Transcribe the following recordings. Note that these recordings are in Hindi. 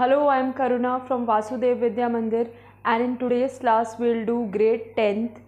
hello I am Karuna from Vasudev Vidya Mandir and in today's class will do grade tenth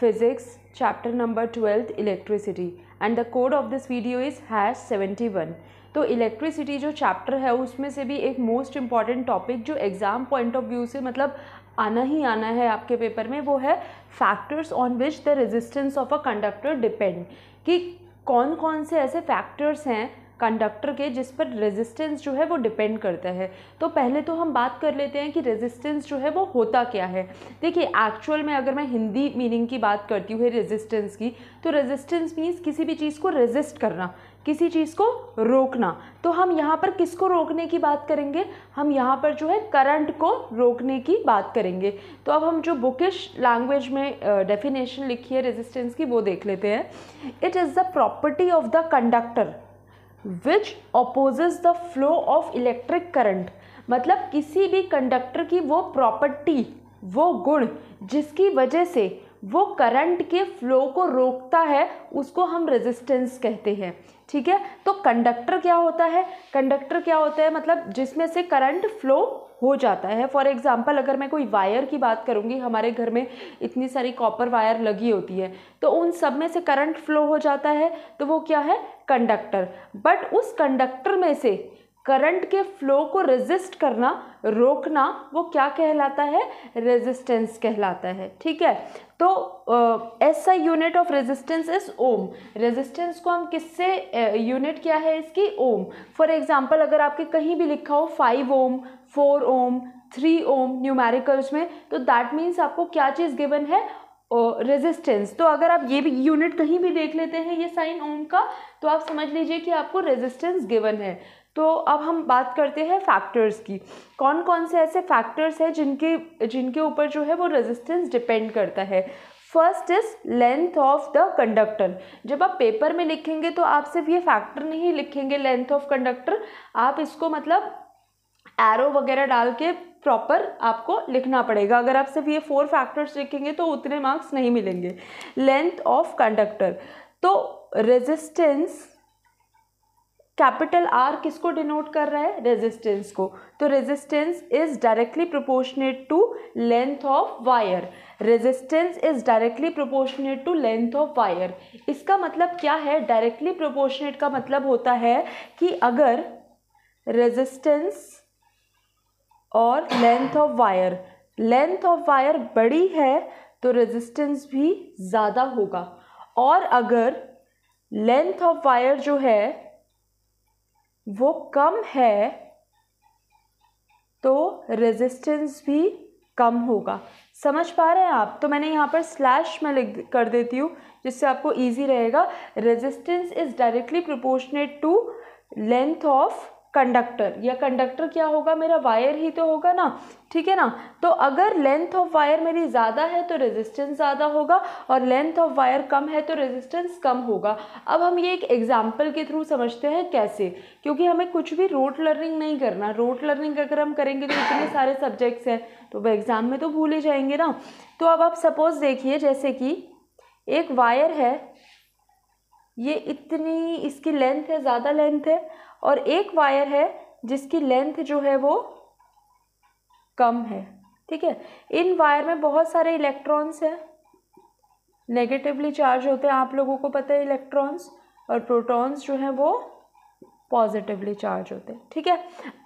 physics chapter number twelfth electricity and the code of this video is hash seventy one तो इलेक्ट्रिसिटी जो चैप्टर है उसमें से भी एक मोस्ट इंपॉर्टेंट टॉपिक जो एग्जाम पॉइंट ऑफ व्यू से मतलब आना ही आना है आपके पेपर में वो है factors on which the resistance of a conductor depend कि कौन कौन से ऐसे फैक्टर्स हैं कंडक्टर के जिस पर रेजिस्टेंस जो है वो डिपेंड करता है तो पहले तो हम बात कर लेते हैं कि रेजिस्टेंस जो है वो होता क्या है देखिए एक्चुअल में अगर मैं हिंदी मीनिंग की बात करती हूँ रेजिस्टेंस की तो रेजिस्टेंस मीन्स किसी भी चीज़ को रेजिस्ट करना किसी चीज़ को रोकना तो हम यहाँ पर किसको रोकने की बात करेंगे हम यहाँ पर जो है करंट को रोकने की बात करेंगे तो अब हम जो बुकिश लैंग्वेज में डेफिनेशन लिखी है रेजिस्टेंस की वो देख लेते हैं it is the property of the conductor which opposes the flow of electric current मतलब किसी भी कंडक्टर की वो प्रॉपर्टी वो गुण जिसकी वजह से वो करंट के फ्लो को रोकता है उसको हम रेजिस्टेंस कहते हैं ठीक है तो कंडक्टर क्या होता है कंडक्टर क्या होता है मतलब जिसमें से करंट फ्लो हो जाता है फॉर एग्ज़ाम्पल अगर मैं कोई वायर की बात करूँगी हमारे घर में इतनी सारी कॉपर वायर लगी होती है तो उन सब में से करंट फ्लो हो जाता है तो वो क्या है कंडक्टर बट उस कंडक्टर में से करंट के फ्लो को रेजिस्ट करना रोकना वो क्या कहलाता है रेजिस्टेंस कहलाता है ठीक है तो ऐसा unit of resistance is ohm resistance को हम किससे यूनिट uh, क्या है इसकी ओम फॉर एग्जांपल अगर आपके कहीं भी लिखा हो five ohm four ohm three ohm numericals में तो दैट मीन्स आपको क्या चीज़ गिवन है रेजिस्टेंस uh, तो अगर आप ये भी यूनिट कहीं भी देख लेते हैं ये साइन ओम का तो आप समझ लीजिए कि आपको रेजिस्टेंस गिवन है तो अब हम बात करते हैं फैक्टर्स की कौन कौन से ऐसे फैक्टर्स हैं जिनके जिनके ऊपर जो है वो रेजिस्टेंस डिपेंड करता है first is length of the conductor जब आप पेपर में लिखेंगे तो आप सिर्फ ये फैक्टर नहीं लिखेंगे लेंथ ऑफ कंडक्टर आप इसको मतलब एरो वगैरह डाल के प्रॉपर आपको लिखना पड़ेगा अगर आप सिर्फ ये फोर फैक्टर्स लिखेंगे तो उतने मार्क्स नहीं मिलेंगे लेंथ ऑफ कंडक्टर तो रेजिस्टेंस कैपिटल आर किसको डिनोट कर रहा है रेजिस्टेंस को तो resistance is directly proportionate to length of wire resistance is directly proportionate to length of wire इसका मतलब क्या है डायरेक्टली प्रोपोर्शनेट का मतलब होता है कि अगर रेजिस्टेंस और length of wire length of wire बड़ी है तो रेजिस्टेंस भी ज़्यादा होगा और अगर लेंथ ऑफ वायर जो है वो कम है तो रेजिस्टेंस भी कम होगा समझ पा रहे हैं आप तो मैंने यहाँ पर स्लैश में लिख कर देती हूँ जिससे आपको इजी रहेगा resistance is directly proportionate to length of conductor या कंडक्टर क्या होगा मेरा वायर ही तो होगा ना ठीक है ना तो अगर लेंथ ऑफ वायर मेरी ज़्यादा है तो रेजिस्टेंस ज़्यादा होगा और लेंथ ऑफ वायर कम है तो रेजिस्टेंस कम होगा अब हम ये एक एग्जाम्पल के थ्रू समझते हैं कैसे क्योंकि हमें कुछ भी रोट लर्निंग नहीं करना रोट लर्निंग अगर हम करेंगे तो इतने सारे सब्जेक्ट्स हैं तो वह एग्ज़ाम में तो भूल ही जाएंगे ना तो अब आप सपोज़ देखिए जैसे कि एक वायर है ये इतनी इसकी लेंथ है ज़्यादा लेंथ है और एक वायर है जिसकी लेंथ जो है वो कम है ठीक है इन वायर में बहुत सारे इलेक्ट्रॉन्स हैं नेगेटिवली चार्ज होते हैं आप लोगों को पता है इलेक्ट्रॉन्स और प्रोटॉन्स जो हैं वो पॉजिटिवली चार्ज होते हैं ठीक है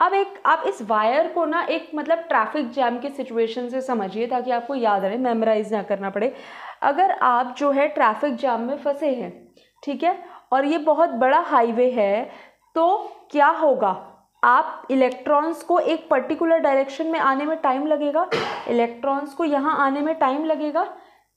अब एक आप इस वायर को ना एक मतलब ट्रैफिक जैम के सिचुएशन से समझिए ताकि आपको याद रहे मेमोराइज ना करना पड़े अगर आप जो है ट्रैफिक जाम में फंसे हैं ठीक है और ये बहुत बड़ा हाईवे है तो क्या होगा आप इलेक्ट्रॉन्स को एक पर्टिकुलर डायरेक्शन में आने में टाइम लगेगा इलेक्ट्रॉन्स को यहाँ आने में टाइम लगेगा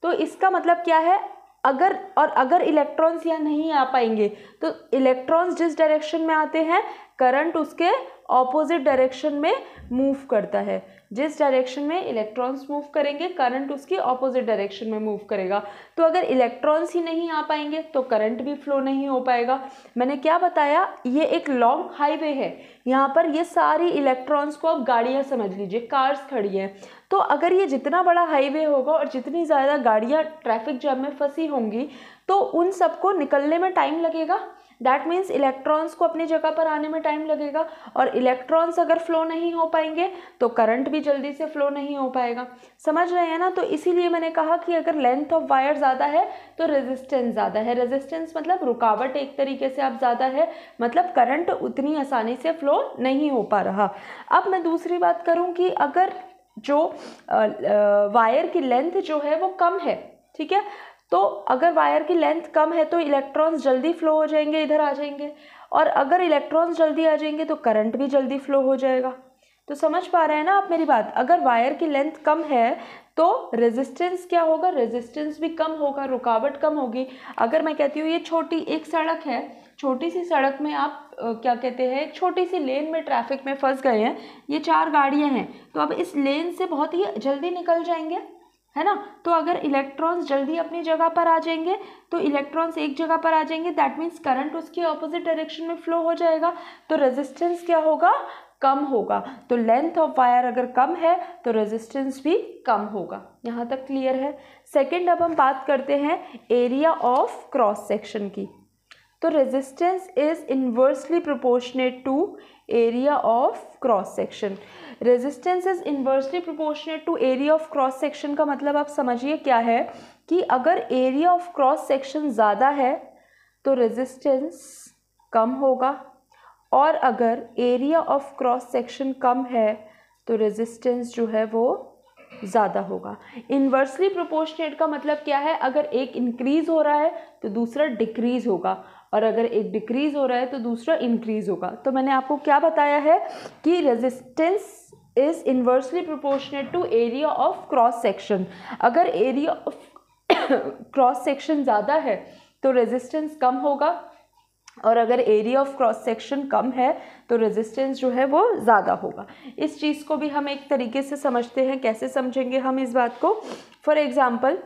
तो इसका मतलब क्या है अगर और अगर इलेक्ट्रॉन्स यहाँ नहीं आ पाएंगे तो इलेक्ट्रॉन्स जिस डायरेक्शन में आते हैं करंट उसके ऑपोजिट डायरेक्शन में मूव करता है जिस डायरेक्शन में इलेक्ट्रॉन्स मूव करेंगे करंट उसकी ऑपोजिट डायरेक्शन में मूव करेगा तो अगर इलेक्ट्रॉन्स ही नहीं आ पाएंगे तो करंट भी फ्लो नहीं हो पाएगा मैंने क्या बताया ये एक लॉन्ग हाईवे है यहाँ पर ये सारी इलेक्ट्रॉन्स को आप गाड़ियाँ समझ लीजिए कार्स खड़ी हैं तो अगर ये जितना बड़ा हाईवे होगा और जितनी ज़्यादा गाड़ियाँ ट्रैफिक जाम में फंसी होंगी तो उन सबको निकलने में टाइम लगेगा दैट मीन्स इलेक्ट्रॉन्स को अपनी जगह पर आने में टाइम लगेगा और इलेक्ट्रॉन्स अगर फ्लो नहीं हो पाएंगे तो करंट भी जल्दी से फ्लो नहीं हो पाएगा समझ रहे हैं ना तो इसीलिए मैंने कहा कि अगर लेंथ ऑफ वायर ज़्यादा है तो रेजिस्टेंस ज़्यादा है रेजिस्टेंस मतलब रुकावट एक तरीके से आप ज़्यादा है मतलब करंट उतनी आसानी से फ्लो नहीं हो पा रहा अब मैं दूसरी बात करूँ कि अगर जो वायर की लेंथ जो है वो कम है ठीक है तो अगर वायर की लेंथ कम है तो इलेक्ट्रॉन्स जल्दी फ्लो हो जाएंगे इधर आ जाएंगे और अगर इलेक्ट्रॉन्स जल्दी आ जाएंगे तो करंट भी जल्दी फ्लो हो जाएगा तो समझ पा रहे हैं ना आप मेरी बात अगर वायर की लेंथ कम है तो रेजिस्टेंस क्या होगा रेजिस्टेंस भी कम होगा रुकावट कम होगी अगर मैं कहती हूँ ये छोटी एक सड़क है छोटी सी सड़क में आप क्या कहते हैं एक छोटी सी लेन में ट्रैफिक में फंस गए हैं ये चार गाड़ियाँ हैं तो अब इस लेन से बहुत ही जल्दी निकल जाएंगे है ना तो अगर इलेक्ट्रॉन्स जल्दी अपनी जगह पर आ जाएंगे तो इलेक्ट्रॉन्स एक जगह पर आ जाएंगे दैट मीन्स करंट उसके ऑपोजिट डायरेक्शन में फ्लो हो जाएगा तो रेजिस्टेंस क्या होगा कम होगा तो लेंथ ऑफ वायर अगर कम है तो रेजिस्टेंस भी कम होगा यहाँ तक क्लियर है सेकेंड अब हम बात करते हैं एरिया ऑफ क्रॉस सेक्शन की तो resistance is inversely proportionate to area of cross section resistance is inversely proportionate to area of cross section का मतलब आप समझिए क्या है कि अगर एरिया ऑफ क्रॉस सेक्शन ज़्यादा है तो रेजिस्टेंस कम होगा और अगर एरिया ऑफ क्रॉस सेक्शन कम है तो रेजिस्टेंस जो है वो ज़्यादा होगा इन्वर्सली प्रोपोर्शनेट का मतलब क्या है अगर एक इंक्रीज़ हो रहा है तो दूसरा डिक्रीज़ होगा और अगर एक डिक्रीज़ हो रहा है तो दूसरा इंक्रीज़ होगा तो मैंने आपको क्या बताया है कि resistance is inversely proportionate to area of cross section अगर एरिया ऑफ क्रॉस सेक्शन ज़्यादा है तो रेजिस्टेंस कम होगा और अगर एरिया ऑफ क्रॉस सेक्शन कम है तो रेजिस्टेंस जो है वो ज़्यादा होगा इस चीज़ को भी हम एक तरीके से समझते हैं कैसे समझेंगे हम इस बात को फॉर एग्ज़ाम्पल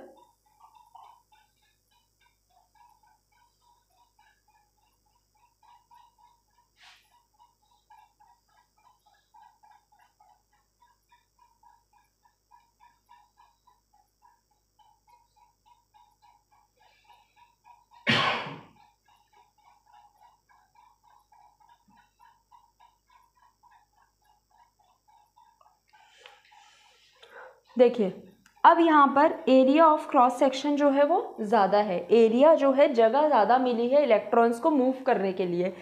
देखिए अब यहाँ पर एरिया ऑफ क्रॉस सेक्शन जो है वो ज़्यादा है एरिया जो है जगह ज़्यादा मिली है इलेक्ट्रॉन्स को मूव करने के लिए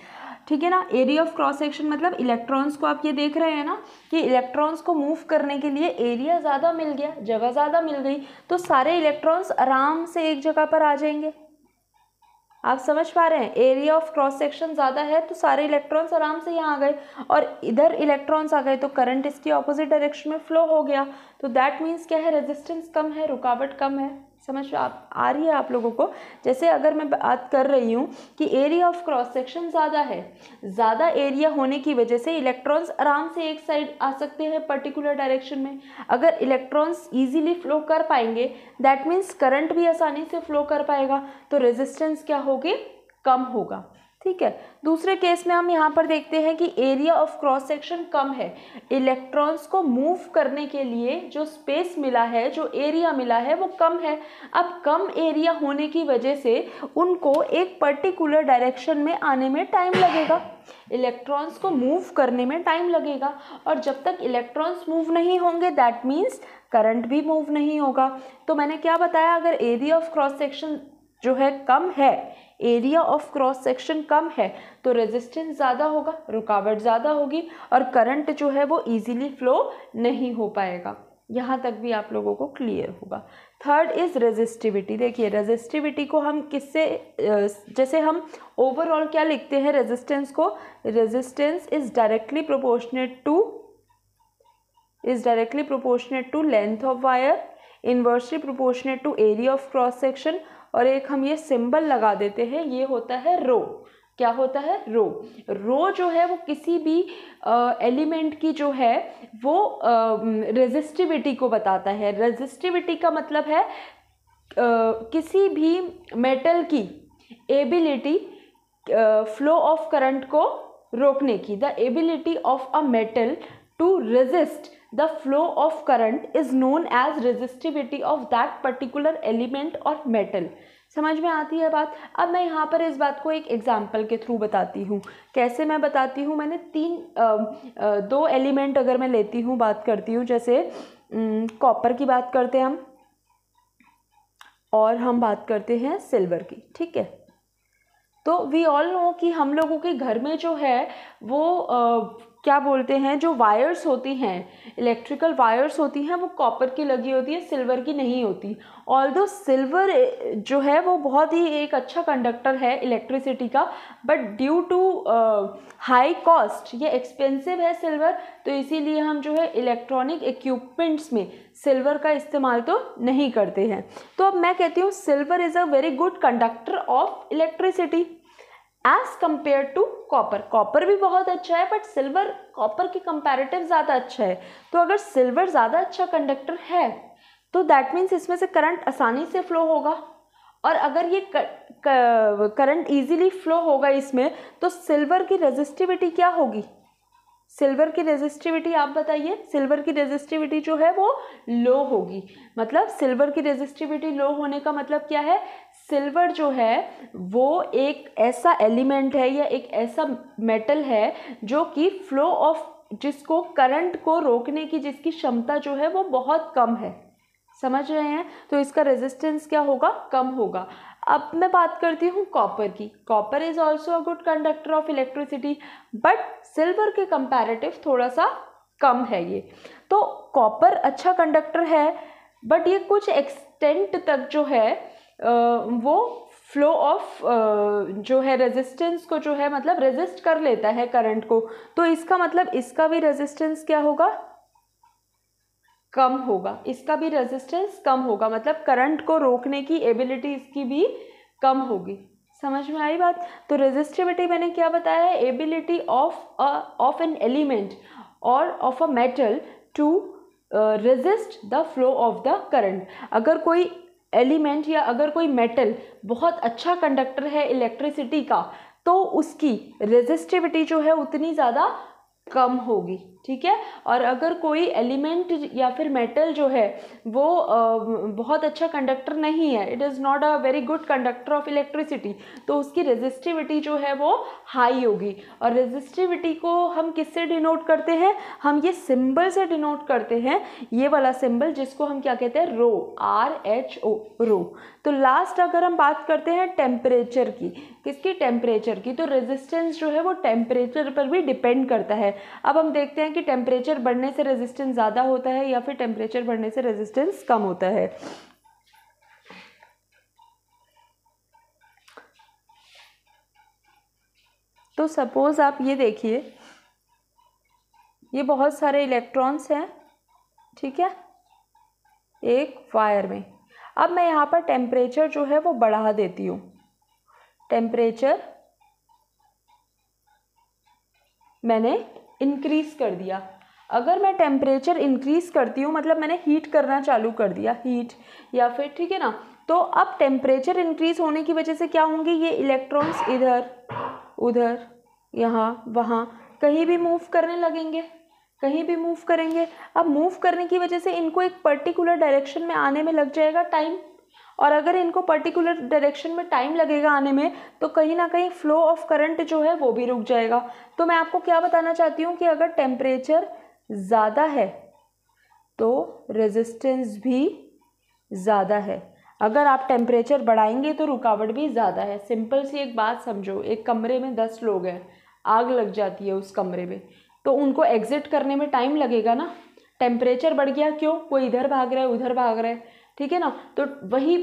ठीक है ना एरिया ऑफ क्रॉस सेक्शन मतलब इलेक्ट्रॉन्स को आप ये देख रहे हैं ना कि इलेक्ट्रॉन्स को मूव करने के लिए एरिया ज़्यादा मिल गया जगह ज़्यादा मिल गई तो सारे इलेक्ट्रॉन्स आराम से एक जगह पर आ जाएंगे आप समझ पा रहे हैं एरिया ऑफ क्रॉस सेक्शन ज़्यादा है तो सारे इलेक्ट्रॉन्स आराम से यहाँ आ गए और इधर इलेक्ट्रॉन्स आ गए तो करंट इसकी ऑपोजिट डायरेक्शन में फ्लो हो गया तो दैट मीन्स क्या है रेजिस्टेंस कम है रुकावट कम है समझ आप आ रही है आप लोगों को जैसे अगर मैं बात कर रही हूँ कि एरिया ऑफ क्रॉस सेक्शन ज़्यादा है ज़्यादा एरिया होने की वजह से इलेक्ट्रॉन्स आराम से एक साइड आ सकते हैं पर्टिकुलर डायरेक्शन में अगर इलेक्ट्रॉन्स इजीली फ्लो कर पाएंगे दैट मीन्स करंट भी आसानी से फ्लो कर पाएगा तो रेजिस्टेंस क्या होगी कम होगा ठीक है दूसरे केस में हम यहाँ पर देखते हैं कि एरिया ऑफ क्रॉस सेक्शन कम है इलेक्ट्रॉन्स को मूव करने के लिए जो स्पेस मिला है जो एरिया मिला है वो कम है अब कम एरिया होने की वजह से उनको एक पर्टिकुलर डायरेक्शन में आने में टाइम लगेगा इलेक्ट्रॉन्स को मूव करने में टाइम लगेगा और जब तक इलेक्ट्रॉन्स मूव नहीं होंगे दैट मीन्स करंट भी मूव नहीं होगा तो मैंने क्या बताया अगर एरिया ऑफ क्रॉस सेक्शन जो है कम है एरिया ऑफ क्रॉस सेक्शन कम है तो रेजिस्टेंस ज़्यादा होगा रुकावट ज़्यादा होगी और करंट जो है वो इजीली फ्लो नहीं हो पाएगा यहाँ तक भी आप लोगों को क्लियर होगा थर्ड इज़ रेजिस्टिविटी देखिए रेजिस्टिविटी को हम किससे जैसे हम ओवरऑल क्या लिखते हैं रेजिस्टेंस को resistance is directly proportionate to is directly proportionate to length of wire inversely proportionate to area of cross section और एक हम ये सिंबल लगा देते हैं ये होता है रो क्या होता है रो रो जो है वो किसी भी एलिमेंट की जो है वो रेजिस्टिविटी को बताता है रेजिस्टिविटी का मतलब है आ, किसी भी मेटल की एबिलिटी फ्लो ऑफ करंट को रोकने की the ability of a metal to resist the flow of current is known as resistivity of that particular element और मेटल समझ में आती है बात अब मैं यहाँ पर इस बात को एक एग्जाम्पल के थ्रू बताती हूँ कैसे मैं बताती हूँ मैंने तीन आ, आ, दो एलिमेंट अगर मैं लेती हूँ बात करती हूँ जैसे कॉपर की बात करते हैं हम और हम बात करते हैं सिल्वर की ठीक है तो वी ऑल नो कि हम लोगों के घर में जो है वो आ, क्या बोलते हैं जो वायर्स होती हैं इलेक्ट्रिकल वायर्स होती हैं वो कॉपर की लगी होती है सिल्वर की नहीं होती ऑल दो सिल्वर जो है वो बहुत ही एक अच्छा कंडक्टर है इलेक्ट्रिसिटी का but due to high cost ये एक्सपेंसिव है सिल्वर तो इसीलिए हम जो है इलेक्ट्रॉनिक इक्विपमेंट्स में सिल्वर का इस्तेमाल तो नहीं करते हैं तो अब मैं कहती हूँ silver is a very good conductor of electricity as compare to copper copper भी बहुत अच्छा है बट सिल्वर कॉपर की कंपेरेटिव ज़्यादा अच्छा है तो अगर सिल्वर ज़्यादा अच्छा कंडक्टर है तो दैट मीन्स इसमें से करंट आसानी से फ्लो होगा और अगर ये करंट ईजीली फ्लो होगा इसमें तो सिल्वर की रेजिस्टिविटी क्या होगी सिल्वर की रेजिस्टिविटी आप बताइए सिल्वर की रेजिस्टिविटी जो है वो लो होगी मतलब सिल्वर की रेजिस्टिविटी लो होने का मतलब क्या है सिल्वर जो है वो एक ऐसा एलिमेंट है या एक ऐसा मेटल है जो कि फ्लो ऑफ जिसको करंट को रोकने की जिसकी क्षमता जो है वो बहुत कम है समझ रहे हैं तो इसका रेजिस्टेंस क्या होगा कम होगा अब मैं बात करती हूँ कॉपर की copper is also a good conductor of electricity but silver के कंपैरेटिव थोड़ा सा कम है ये तो कॉपर अच्छा कंडक्टर है बट ये कुछ एक्सटेंट तक जो है वो फ्लो ऑफ जो है रेजिस्टेंस को जो है मतलब रेजिस्ट कर लेता है करंट को तो इसका मतलब इसका भी रेजिस्टेंस क्या होगा कम होगा इसका भी रेजिस्टेंस कम होगा मतलब करंट को रोकने की एबिलिटी इसकी भी कम होगी समझ में आई बात तो रेजिस्टिविटी मैंने क्या बताया है ability of of an element और of a metal to resist the flow of the current अगर कोई एलिमेंट या अगर कोई मेटल बहुत अच्छा कंडक्टर है इलेक्ट्रिसिटी का तो उसकी रेजिस्टिविटी जो है उतनी ज़्यादा कम होगी ठीक है और अगर कोई एलिमेंट या फिर मेटल जो है वो बहुत अच्छा कंडक्टर नहीं है it is not a very good conductor of electricity तो उसकी रेजिस्टिविटी जो है वो हाई होगी और रेजिस्टिविटी को हम किससे डिनोट करते हैं हम ये सिंबल से डिनोट करते हैं ये वाला सिंबल जिसको हम क्या कहते हैं रो आर एच ओ रो तो लास्ट अगर हम बात करते हैं टेम्परेचर की किसकी टेम्परेचर की तो रेजिस्टेंस जो है वो टेम्परेचर पर भी डिपेंड करता है अब हम देखते हैं कि टेम्परेचर बढ़ने से रेजिस्टेंस ज़्यादा होता है या फिर टेम्परेचर बढ़ने से रेजिस्टेंस कम होता है तो सपोज़ आप ये देखिए ये बहुत सारे इलेक्ट्रॉन्स हैं ठीक है एक वायर में अब मैं यहाँ पर टेम्परेचर जो है वो बढ़ा देती हूँ टेम्परेचर मैंने इंक्रीज़ कर दिया अगर मैं टेम्परेचर इंक्रीज़ करती हूँ मतलब मैंने हीट करना चालू कर दिया हीट या फिर ठीक है ना तो अब टेम्परेचर इंक्रीज़ होने की वजह से क्या होंगे ये इलेक्ट्रॉन्स इधर उधर यहाँ वहाँ कहीं भी मूव करने लगेंगे कहीं भी मूव करेंगे अब मूव करने की वजह से इनको एक पर्टिकुलर डायरेक्शन में आने में लग जाएगा टाइम और अगर इनको पर्टिकुलर डायरेक्शन में टाइम लगेगा आने में तो कहीं ना कहीं फ्लो ऑफ करंट जो है वो भी रुक जाएगा तो मैं आपको क्या बताना चाहती हूँ कि अगर टेम्परेचर ज़्यादा है तो रेजिस्टेंस भी ज़्यादा है अगर आप टेम्परेचर बढ़ाएंगे तो रुकावट भी ज़्यादा है सिंपल सी एक बात समझो एक कमरे में दस लोग हैं आग लग जाती है उस कमरे में तो उनको एग्ज़िट करने में टाइम लगेगा ना टेम्परेचर बढ़ गया क्यों कोई इधर भाग रहा है उधर भाग रहा है ठीक है ना तो वही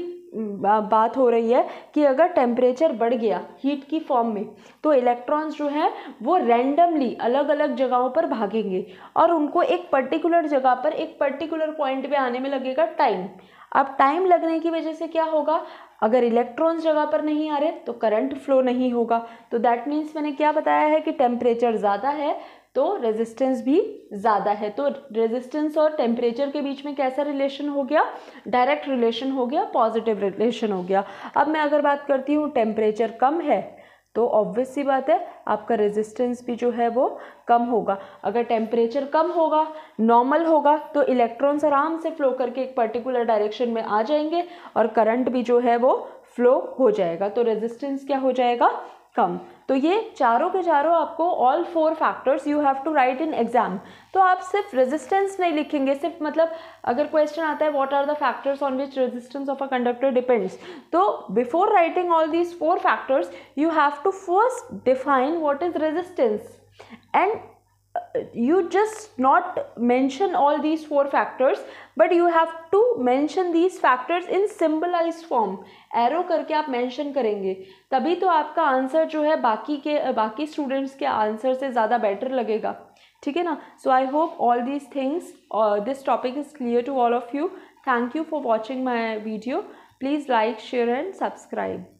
बात हो रही है कि अगर टेम्परेचर बढ़ गया हीट की फॉर्म में तो इलेक्ट्रॉन्स जो हैं वो रैंडमली अलग अलग जगहों पर भागेंगे और उनको एक पर्टिकुलर जगह पर एक पर्टिकुलर पॉइंट पे आने में लगेगा टाइम अब टाइम लगने की वजह से क्या होगा अगर इलेक्ट्रॉन्स जगह पर नहीं आ रहे तो करंट फ्लो नहीं होगा तो दैट मीन्स मैंने क्या बताया है कि टेम्परेचर ज़्यादा है तो रेजिस्टेंस भी ज़्यादा है तो रेजिस्टेंस और टेम्परेचर के बीच में कैसा रिलेशन हो गया डायरेक्ट रिलेशन हो गया पॉजिटिव रिलेशन हो गया अब मैं अगर बात करती हूँ टेम्परेचर कम है तो ऑब्वियस सी बात है आपका रेजिस्टेंस भी जो है वो कम होगा अगर टेम्परेचर कम होगा नॉर्मल होगा तो इलेक्ट्रॉन्स आराम से फ्लो करके एक पर्टिकुलर डायरेक्शन में आ जाएंगे और करंट भी जो है वो फ्लो हो जाएगा तो रेजिस्टेंस क्या हो जाएगा कम तो ये चारों के चारों आपको all four factors you have to write in exam तो आप सिर्फ रेजिस्टेंस नहीं लिखेंगे सिर्फ मतलब अगर क्वेश्चन आता है what are the factors on which resistance of a conductor depends तो before writing all these four factors you have to first define what is resistance and you just not mention all these four factors but you have to mention these factors in symbolized form arrow करके आप mention करेंगे तभी तो आपका आंसर जो है बाकी के बाकी स्टूडेंट्स के आंसर से ज़्यादा बेटर लगेगा ठीक है ना so I hope all these things और this topic is clear to all of you thank you for watching my video please like share and subscribe